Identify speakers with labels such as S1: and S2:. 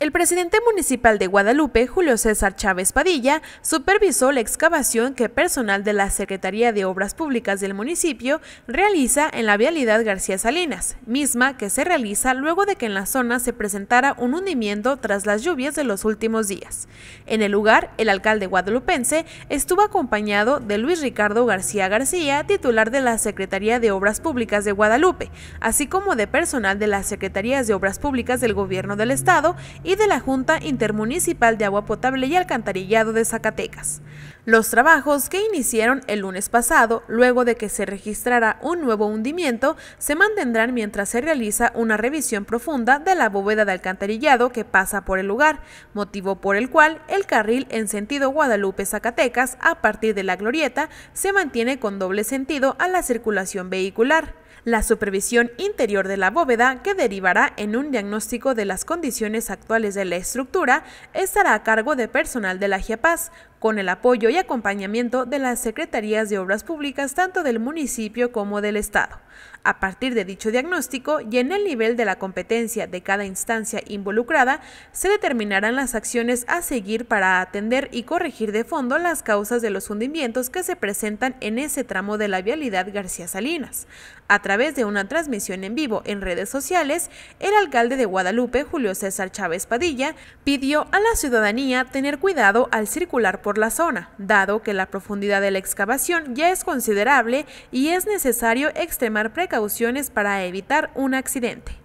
S1: El presidente municipal de Guadalupe, Julio César Chávez Padilla, supervisó la excavación que personal de la Secretaría de Obras Públicas del municipio realiza en la vialidad García Salinas, misma que se realiza luego de que en la zona se presentara un hundimiento tras las lluvias de los últimos días. En el lugar, el alcalde guadalupense estuvo acompañado de Luis Ricardo García García, titular de la Secretaría de Obras Públicas de Guadalupe, así como de personal de las Secretarías de Obras Públicas del Gobierno del Estado y de la Junta Intermunicipal de Agua Potable y Alcantarillado de Zacatecas. Los trabajos que iniciaron el lunes pasado, luego de que se registrara un nuevo hundimiento, se mantendrán mientras se realiza una revisión profunda de la bóveda de alcantarillado que pasa por el lugar, motivo por el cual el carril en sentido Guadalupe-Zacatecas a partir de la glorieta se mantiene con doble sentido a la circulación vehicular la supervisión interior de la bóveda, que derivará en un diagnóstico de las condiciones actuales de la estructura, estará a cargo de personal de la GIAPAS, e con el apoyo y acompañamiento de las Secretarías de Obras Públicas tanto del municipio como del Estado. A partir de dicho diagnóstico y en el nivel de la competencia de cada instancia involucrada, se determinarán las acciones a seguir para atender y corregir de fondo las causas de los hundimientos que se presentan en ese tramo de la vialidad García Salinas. A través de una transmisión en vivo en redes sociales, el alcalde de Guadalupe, Julio César Chávez Padilla, pidió a la ciudadanía tener cuidado al circular por la zona, dado que la profundidad de la excavación ya es considerable y es necesario extremar precauciones para evitar un accidente.